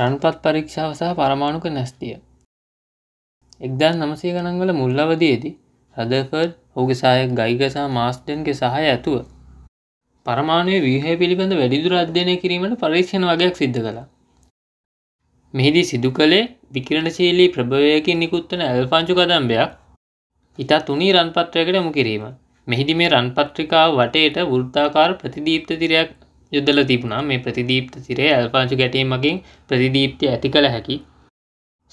රන්පත් පරීක්ෂාව සහ පරමාණුක නැස්තිය. එක්දා නමසේ ගණන්වල මුල්ලවදයේදී රදෆර්ඩ් හුගේ සහයක් ගයිගසා මාස්ටන්ගේ සහය ඇතුව. පරමාණය වීහය පිළිබඳ වැඩිදුර අධ්‍යනය කිරීමට පරීක්ෂණ වගයක් සිද්ධ කළ. මෙහිදී සිදු කළේ විකිරණශීලී ප්‍රභවයකින් නිකුත්වන ඇල්පංචු කදම්බයක් ඉතා තුනී රන්පත්‍රයකට යොමු කිරීම. මෙහිදි මේ රන්පත්‍රිකාව වටේට වෘත්තාකාර ප්‍රතිදීප්ත තිරයක් යොදල තිබුණා මේ ප්‍රතිදීප්ත සිරේ ඇල්පාංශු ගැටීම මගින් ප්‍රතිදීප්තිය ඇති කළ හැකි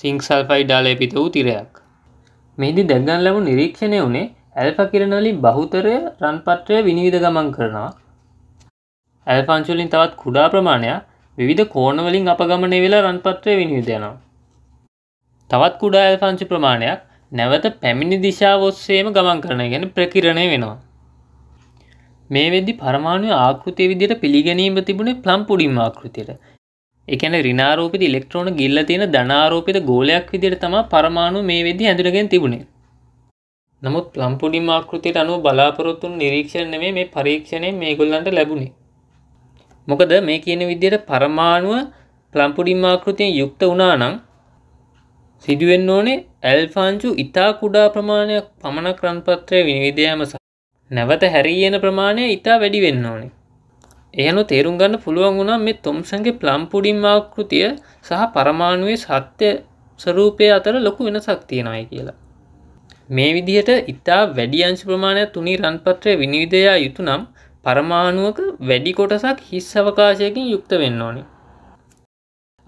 සිංක් සල්ෆයි ඩාලේපිත වූ තිරයක්. මෙහිදී දැගන් ලැබු නිරීක්ෂණය වුණේ ඇල්ප කිරණවලින් බහුතරය රන්පත්‍රය විනිවිධ ගමන් කරනවා. ඇල්පංශුලින් තවත් කුඩා ප්‍රමාණයක් විවිධ කෝණවලින් අපගමනය වෙලා රන්පත්‍රය විනිවිධ යනවා. තවත් කුඩා ඇල්පංශු ප්‍රමාණයක් නැවත පැමිණි දිශාව ඔස්සේම ගමන් කරන ගැන ප්‍රකිරණය වෙනවා. මේ වෙද්දි පරමාණු ආකෘතිය විදියට පිළිගැනීම තිබුණේ ප්ලම් පුඩින් ආකෘතියට. ඒ කියන්නේ ඍණාරෝපිත ඉලෙක්ට්‍රෝන ගිල්ල තියෙන ධනාරෝපිත ගෝලයක් විදියට තමයි පරමාණු මේ වෙද්දි ඇඳුනගෙන තිබුණේ. නමුත් ප්ලම් පුඩින් ආකෘතියට අනුව බලාපොරොත්තු වුණු නිරීක්ෂණ නෙමෙයි මේ පරීක්ෂණය මේගොල්ලන්ට ලැබුණේ. මොකද මේ කියන විදියට පරමාණුව ප්ලම් පුඩින් ආකෘතියෙන් යුක්ත වුණා නම් සිදුවෙන්න ඕනේ ඇල්ෆාන්චු ඉතා කුඩා ප්‍රමාණයක් පමණක් රන්පත්‍රය විනිවිදයම සහ නැවත හැරීයන ප්‍රමාණය ඉතා වැඩි වෙන්න ඕනේ. එයනු තේරුම් ගන්න පුළුවන් වුණා මේ තොම්සන්ගේ ප්ලම් පුඩින් ආකෘතිය සහ පරමාණුවේ සත්‍ය ස්වરૂපය අතර ලොකු වෙනසක් තියෙනවායි කියලා. මේ විදිහට ඉතා වැඩි අංශ ප්‍රමාණයක් තුනී රන්පත්‍රය විනිවිදයා යුතු නම් පරමාණුවක වැඩි කොටසක් හිස් අවකාශයකින් යුක්ත වෙන්න ඕනේ.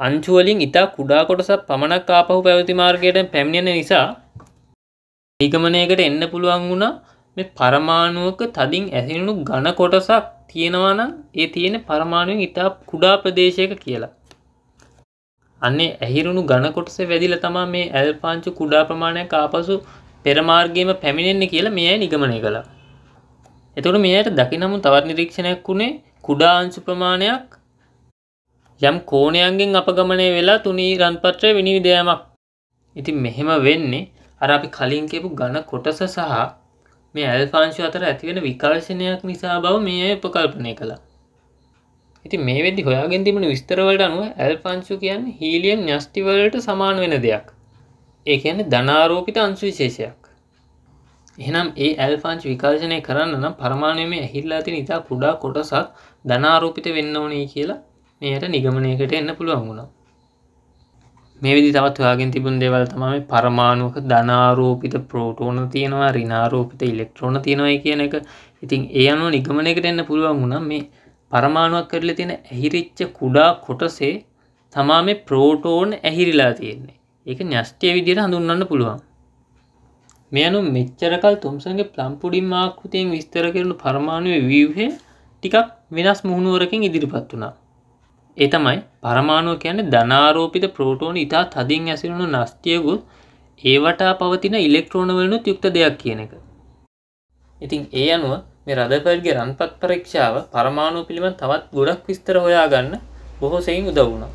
අංශු වලින් ඉතා කුඩා කොටසක් පමණක් ආපහු පැවති මාර්ගයට පැමිණෙන නිසා නිගමනයකට එන්න පුළුවන් වුණා මේ පරමාණුවක තදින් ඇසිරුණු ඝන කොටසක් තියෙනවා නම් ඒ තියෙන පරමාණුවෙන් ඉතා කුඩා ප්‍රදේශයක කියලා. අන්නේ ඇහිරුණු ඝන කොටස වැඩිලා තමයි මේ L5 කුඩා ප්‍රමාණයක් ආපසු පෙරමාර්ගයේම පැමිණෙන්නේ කියලා මෙයයි නිගමනය කළා. එතකොට මෙයට දකිනමු තවත් නිරීක්ෂණයක් උනේ කුඩා අංශු ප්‍රමාණයක් යම් කෝණයන්ගෙන් අපගමනය වෙලා තුනී රන්පත්‍රය විනිවිද යමක්. ඉතින් මෙහෙම වෙන්නේ අර අපි කලින් කියපු ඝන කොටස සහ මේ ඇල්ෆාංශු අතර ඇතිවෙන විකර්ශනයක් නිසා බව මේ උපකල්පනය කළා ඉති මේ වෙදි හොයාගෙන් තිබුණ විස්තරවලට අනුව ඇල්ෆංශු කියන්න හීලියම් න්‍යෂ්ටිවලට සමාන වෙන දෙයක් ඒ කියන්නේ ධනාරෝපිත අංශු විශේෂයක් එහෙනම් ඒ ඇල්ෆාංච් විකාශනය කරන්න නම් පරමාණුමේ ඇහිල්ලා තියෙන ඉතා කුඩා කොටසක් ධනාරෝපිත වෙන්න ඕනේ කියලා මෙයට නිගමනයකට එන්න පුළුවන් වුණා. මේ විදි තවත් හොයාගෙන් තිබුණ දේවල් තමයි පරමාණුක ධනාරෝපිත ප්‍රෝටෝන තියෙනවා රිනාරෝපිත ඉලෙක්ට්‍රෝන තියෙනවයි කියන එක ඉතින් ඒ අනුව නිගමනයකට එන්න පුළුවන් වුණා මේ පරමාණුවක් කරලා තියෙන ඇහිරිච්ච කුඩා කොටසේ තමා මේ ප්‍රෝටෝන් ඇහිරිලා තියෙන්නේ ඒක න්‍යෂ්ටිය විදිහට හඳුන්වන්න පුළුවන් මේ අනුව මෙච්චරකල් තුම්සන්ගේ ප්ලම් පුඩින් ආකෘතියෙන් විස්තර කරන පරමාණුවේ ව්‍යුහය ටිකක් වෙනස් මුහුණුවරකින් ඉදිරිපත් වුණා ඒ තමයි පරමාණුව කියන්නේ ධනාරෝපිත ප්‍රෝටෝන ඉතා තදින් ඇසිරුණු නස්තියකුත් ඒ වටා පවතින ඉලෙක්ට්‍රෝන වලනුත් යුක්ත දෙයක් කියන එක. ඉතින් ඒ අනුව මේ රදර්ෆර්ඩ්ගේ රන්පත් පරීක්ෂාව පරමාණු පිළිබඳ තවත් ගොඩක් විස්තර හොයාගන්න බොහෝ සෙයින් උදව් වුණා.